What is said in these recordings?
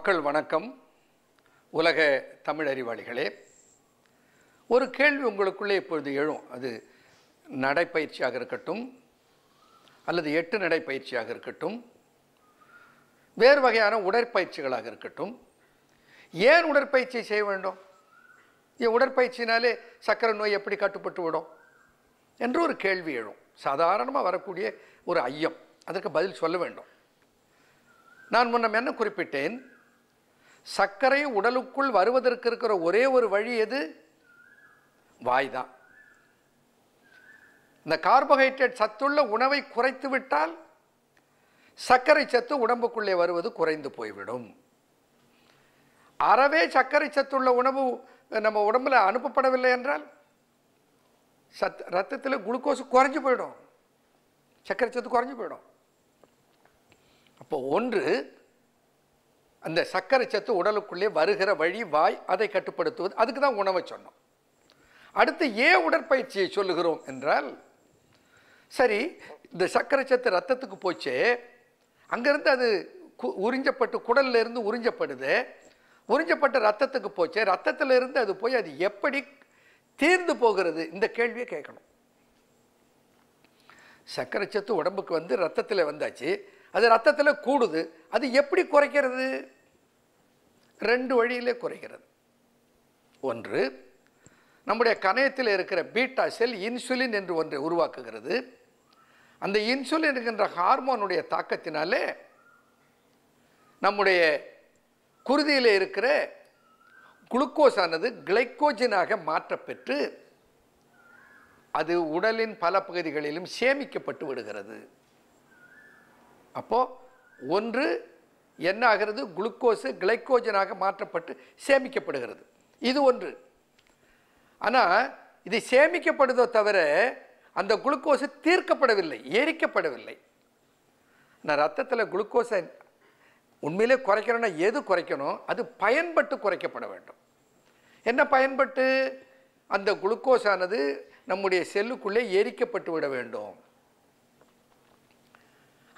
மக்கள் வணக்கம் உலக தமிழ் அறிவாளிகளே ஒரு கேள்வி உங்களுக்குள்ளே இப்பொழுது எழும் அது நடைப்பயிற்சியாக இருக்கட்டும் அல்லது எட்டு நடைப்பயிற்சியாக இருக்கட்டும் வேறு வகையான உடற்பயிற்சிகளாக இருக்கட்டும் ஏன் உடற்பயிற்சி செய்ய வேண்டும் ஏன் உடற்பயிற்சினாலே சக்கரை நோய் எப்படி கட்டுப்பட்டு விடும் என்று ஒரு கேள்வி எழும் சாதாரணமாக வரக்கூடிய ஒரு ஐயம் அதற்கு பதில் சொல்ல வேண்டும் நான் முன்னம் என்ன குறிப்பிட்டேன் சர்க்கரை உடலுக்குள் வருவதற்கு இருக்கிற ஒரே ஒரு வழி எது வாய் தான் இந்த கார்போஹைட்ரேட் சத்துள்ள உணவை குறைத்து விட்டால் சர்க்கரை சத்து உடம்புக்குள்ளே வருவது குறைந்து போய்விடும் அறவே சர்க்கரை சத்துள்ள உணவு நம்ம உடம்புல அனுப்பப்படவில்லை என்றால் சத் ரத்தத்தில் குளுக்கோஸ் குறைஞ்சு போயிடும் சர்க்கரை சத்து குறைஞ்சு போயிடும் அப்போ ஒன்று அந்த சர்க்கரை சத்து உடலுக்குள்ளே வருகிற வழி வாய் அதை கட்டுப்படுத்துவது அதுக்கு தான் உணவை சொன்னோம் அடுத்து ஏன் உடற்பயிற்சியை சொல்லுகிறோம் என்றால் சரி இந்த சர்க்கரை சத்து ரத்தத்துக்கு போச்சே அங்கேருந்து அது உறிஞ்சப்பட்டு குடல்ல இருந்து உறிஞ்சப்படுது உறிஞ்சப்பட்ட ரத்தத்துக்கு போச்சே இருந்து அது போய் அது எப்படி தீர்ந்து போகிறது இந்த கேள்வியை கேட்கணும் சர்க்கரை சத்து உடம்புக்கு வந்து ரத்தத்தில் வந்தாச்சு அது ரத்தத்தில் கூடுது அது எப்படி குறைக்கிறது ரெண்டு வழியிலே குறைகிறது ஒன்று நம்முடைய கணையத்தில் இருக்கிற பீட்டா செல் இன்சுலின் என்று ஒன்றை உருவாக்குகிறது அந்த இன்சுலின் என்கின்ற ஹார்மோனுடைய தாக்கத்தினாலே நம்முடைய குருதியில் இருக்கிற குளுக்கோஸ் ஆனது கிளைக்கோஜனாக மாற்றப்பெற்று அது உடலின் பல பகுதிகளிலும் சேமிக்கப்பட்டு விடுகிறது அப்போது ஒன்று என்ன ஆகிறது குளுக்கோஸு கிளைக்கோஜனாக மாற்றப்பட்டு சேமிக்கப்படுகிறது இது ஒன்று ஆனால் இது சேமிக்கப்படுதோ தவிர அந்த குளுக்கோஸு தீர்க்கப்படவில்லை எரிக்கப்படவில்லை நான் ரத்தத்தில் குளுக்கோஸை உண்மையிலே குறைக்கணும்னா எது குறைக்கணும் அது பயன்பட்டு குறைக்கப்பட வேண்டும் என்ன பயன்பட்டு அந்த குளுக்கோஸானது நம்முடைய செல்லுக்குள்ளே எரிக்கப்பட்டு விட வேண்டும்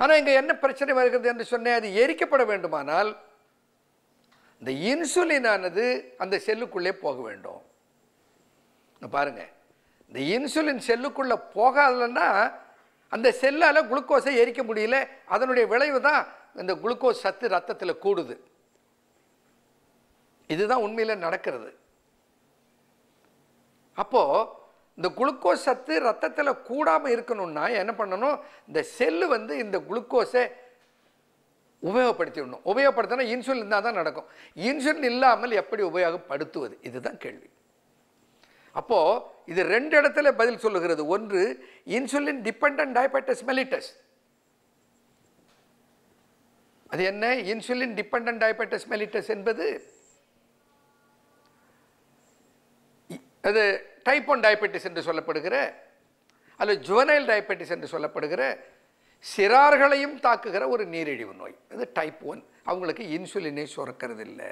ஆனால் இங்கே என்ன பிரச்சனை வருகிறது என்று சொன்னேன் அது எரிக்கப்பட வேண்டுமானால் இந்த இன்சுலினானது அந்த செல்லுக்குள்ளே போக வேண்டும் பாருங்க இந்த இன்சுலின் செல்லுக்குள்ளே போகாதலன்னா அந்த செல்லால் குளுக்கோஸை எரிக்க முடியல அதனுடைய விளைவு தான் இந்த குளுக்கோஸ் சத்து ரத்தத்தில் கூடுது இதுதான் உண்மையில் நடக்கிறது அப்போது இந்த குளுக்கோஸ் சத்து ரத்தத்தில் கூடாமல் இருக்கணும்னா என்ன பண்ணணும் இந்த செல்லு வந்து இந்த குளுக்கோஸை உபயோகப்படுத்திடணும் உபயோகப்படுத்தினா இன்சுலின் இருந்தால் தான் நடக்கும் இன்சுலின் இல்லாமல் எப்படி உபயோகப்படுத்துவது இதுதான் கேள்வி அப்போது இது ரெண்டு இடத்துல பதில் சொல்லுகிறது ஒன்று இன்சுலின் டிபெண்டன்ட் டயபெட்டஸ் மெலிட்டஸ் அது என்ன இன்சுலின் டிபெண்டன்ட் டயபெட்டஸ் மெலிட்டஸ் என்பது அது டைப் ஒன் டயபெட்டிஸ் என்று சொல்லப்படுகிற அல்லது ஜுவனைல் டயபெட்டிஸ் என்று சொல்லப்படுகிற சிறார்களையும் தாக்குகிற ஒரு நீரிழிவு நோய் அது டைப் ஒன் அவங்களுக்கு இன்சுலினை சுரக்கிறது இல்லை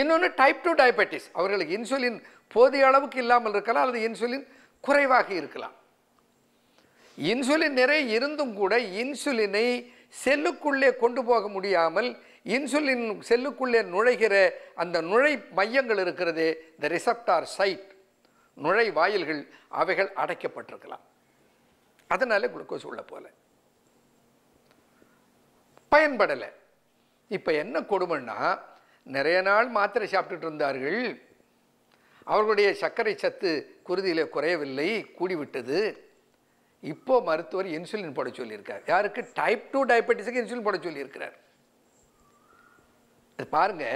இன்னொன்று டைப் டூ டயபெட்டிஸ் அவர்களுக்கு இன்சுலின் போதிய அளவுக்கு இல்லாமல் இருக்கலாம் அல்லது இன்சுலின் குறைவாக இருக்கலாம் இன்சுலின் நிறைய இருந்தும் கூட இன்சுலினை செல்லுக்குள்ளே கொண்டு போக முடியாமல் இன்சுலின் செல்லுக்குள்ளே நுழைகிற அந்த நுழை மையங்கள் இருக்கிறது த ரிசப்டார் சைட் நுழை வாயில்கள் அவைகள் அடைக்கப்பட்டிருக்கலாம் அதனால குளுக்கோஸ் உள்ள போல பயன்படலை இப்போ என்ன கொடுமைன்னா நிறைய நாள் மாத்திரை சாப்பிட்டுட்டு இருந்தார்கள் அவர்களுடைய சர்க்கரை சத்து குருதியில் குறையவில்லை கூடிவிட்டது இப்போ மருத்துவர் இன்சுலின் போட சொல்லியிருக்கார் யாருக்கு டைப் டூ டயபெட்டிஸுக்கு இன்சுலின் போட சொல்லியிருக்கிறார் பாருங்க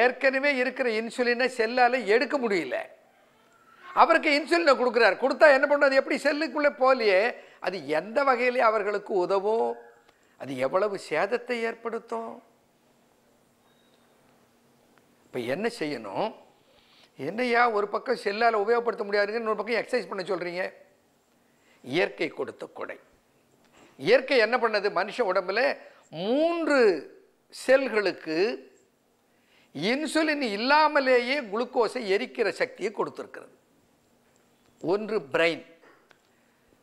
ஏற்கனவே இருக்கிற இன்சுலினை செல்லால் எடுக்க முடியல அவருக்கு இன்சுலினை கொடுக்குறாரு கொடுத்தா என்ன பண்ணும் அது எப்படி செல்லுக்குள்ளே போகலையே அது எந்த வகையிலே அவர்களுக்கு உதவும் அது எவ்வளவு சேதத்தை ஏற்படுத்தும் இப்போ என்ன செய்யணும் என்னையா ஒரு பக்கம் செல்லால் உபயோகப்படுத்த முடியாதுங்க ஒரு பக்கம் எக்ஸசைஸ் பண்ண சொல்கிறீங்க இயற்கை கொடுத்த கொடை இயற்கை என்ன பண்ணது மனுஷ உடம்புல மூன்று செல்களுக்கு இன்சுலின் இல்லாமலேயே குளுக்கோஸை எரிக்கிற சக்தியை கொடுத்துருக்கிறது ஒன்று பிரெயின்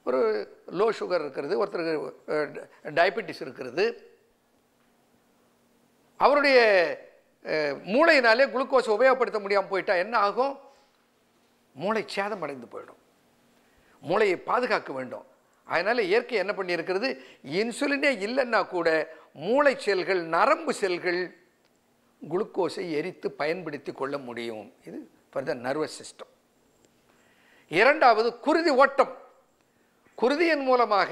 ஒரு லோ சுகர் இருக்கிறது ஒருத்தருக்கு டயபெட்டிஸ் இருக்கிறது அவருடைய மூளையினாலே குளுக்கோஸ் உபயோகப்படுத்த முடியாமல் போயிட்டா என்ன ஆகும் மூளை சேதம் அடைந்து போயிடும் மூளையை பாதுகாக்க வேண்டும் அதனால் இயற்கை என்ன பண்ணியிருக்கிறது இன்சுலினே இல்லைன்னா கூட மூளை செல்கள் நரம்பு செல்கள் குளுக்கோஸை எரித்து பயன்படுத்தி கொள்ள முடியும் இது ஃபார் த நர்வஸ் சிஸ்டம் இரண்டாவது குருதி ஓட்டம் குருதியின் மூலமாக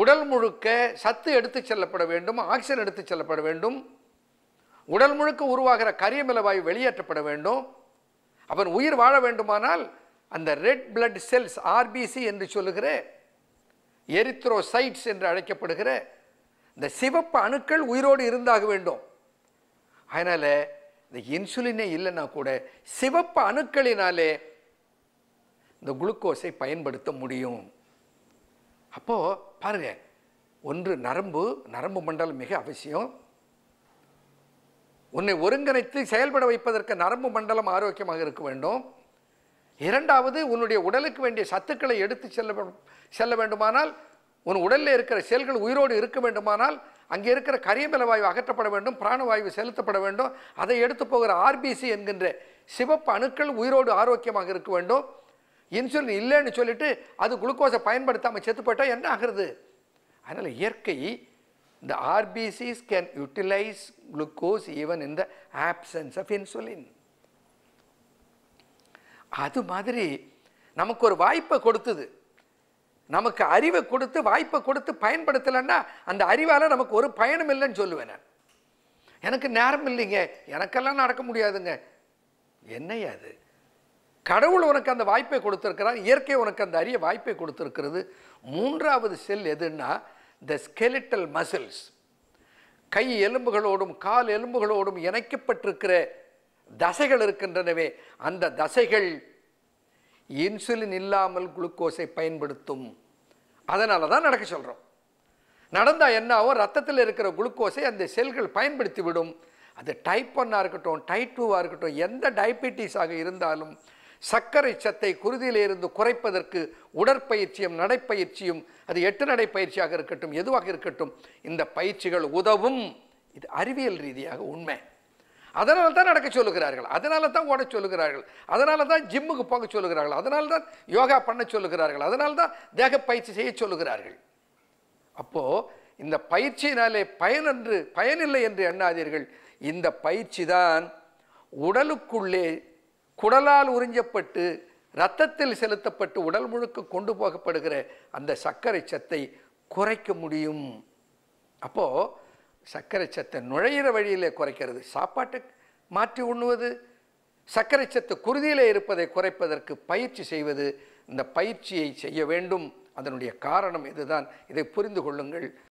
உடல் முழுக்க சத்து எடுத்து செல்லப்பட வேண்டும் ஆக்சிஜன் எடுத்து செல்லப்பட வேண்டும் உடல் முழுக்க உருவாகிற கரியமிலவாயு வெளியேற்றப்பட வேண்டும் அவன் உயிர் வாழ வேண்டுமானால் அந்த ரெட் பிளட் செல்ஸ் ஆர்பிசி என்று சொல்லுகிற எரித்ரோசைட்ஸ் என்று அழைக்கப்படுகிற இந்த சிவப்பு அணுக்கள் உயிரோடு இருந்தாக வேண்டும் அதனால் இந்த இன்சுலினே இல்லைன்னா கூட சிவப்பு அணுக்களினாலே இந்த குளுக்கோஸை பயன்படுத்த முடியும் அப்போது பாருங்கள் ஒன்று நரம்பு நரம்பு மண்டலம் மிக அவசியம் உன்னை ஒருங்கிணைத்து செயல்பட வைப்பதற்கு நரம்பு மண்டலம் ஆரோக்கியமாக இருக்க வேண்டும் இரண்டாவது உன்னுடைய உடலுக்கு வேண்டிய சத்துக்களை எடுத்து செல்ல செல்ல வேண்டுமானால் உன் உடலில் இருக்கிற செல்கள் உயிரோடு இருக்க வேண்டுமானால் அங்கே இருக்கிற கரியமல வாயு அகற்றப்பட வேண்டும் பிராணவாயு செலுத்தப்பட வேண்டும் அதை எடுத்து போகிற ஆர்பிசி என்கின்ற சிவப்பு அணுக்கள் உயிரோடு ஆரோக்கியமாக இருக்க வேண்டும் இன்சுலின் இல்லைன்னு சொல்லிட்டு அது குளுக்கோஸை பயன்படுத்தாமல் செத்து போயிட்டால் என்ன ஆகிறது அதனால் இயற்கை இந்த ஆர்பிசிஸ் can utilise glucose even in the absence of insulin அது மாதிரி நமக்கு ஒரு வாய்ப்பை கொடுத்தது நமக்கு அறிவை கொடுத்து வாய்ப்பை கொடுத்து பயன்படுத்தலைன்னா அந்த அறிவால் நமக்கு ஒரு பயணம் இல்லைன்னு சொல்லுவேன் நான் எனக்கு நேரம் இல்லைங்க எனக்கெல்லாம் நடக்க முடியாதுங்க என்னையா அது கடவுள் உனக்கு அந்த வாய்ப்பை கொடுத்துருக்கிறார் இயற்கை உனக்கு அந்த அரிய வாய்ப்பை கொடுத்துருக்கிறது மூன்றாவது செல் எதுன்னா த ஸ்கெலிட்டல் மசில்ஸ் கை எலும்புகளோடும் கால் எலும்புகளோடும் இணைக்கப்பட்டிருக்கிற தசைகள் இருக்கின்றனவே அந்த தசைகள் இன்சுலின் இல்லாமல் குளுக்கோஸை பயன்படுத்தும் அதனால தான் நடக்க சொல்கிறோம் நடந்தால் என்னாவோ ரத்தத்தில் இருக்கிற குளுக்கோஸை அந்த செல்கள் பயன்படுத்தி விடும் அது டைப் ஒன்னாக இருக்கட்டும் டைப் டூவாக இருக்கட்டும் எந்த டயபெட்டிஸாக இருந்தாலும் சர்க்கரை சத்தை குருதியிலிருந்து குறைப்பதற்கு உடற்பயிற்சியும் நடைப்பயிற்சியும் அது எட்டு நடைப்பயிற்சியாக இருக்கட்டும் எதுவாக இருக்கட்டும் இந்த பயிற்சிகள் உதவும் இது அறிவியல் ரீதியாக உண்மை அதனால தான் நடக்க சொல்லுகிறார்கள் அதனால தான் ஓட சொல்லுகிறார்கள் அதனால தான் ஜிம்முக்கு போக சொல்லுகிறார்கள் அதனால தான் யோகா பண்ண சொல்லுகிறார்கள் அதனால தான் தேக பயிற்சி செய்ய சொல்லுகிறார்கள் அப்போது இந்த பயிற்சியினாலே பயன் என்று பயனில்லை என்று எண்ணாதீர்கள் இந்த பயிற்சி தான் உடலுக்குள்ளே குடலால் உறிஞ்சப்பட்டு இரத்தத்தில் செலுத்தப்பட்டு உடல் முழுக்க கொண்டு போகப்படுகிற அந்த சர்க்கரை சத்தை குறைக்க முடியும் அப்போது சர்க்கரை சத்தை நுழையிற வழியில் குறைக்கிறது சாப்பாட்டை மாற்றி உண்ணுவது சர்க்கரை சத்து குருதியில் இருப்பதை குறைப்பதற்கு பயிற்சி செய்வது இந்த பயிற்சியை செய்ய வேண்டும் அதனுடைய காரணம் இதுதான் இதை புரிந்து கொள்ளுங்கள்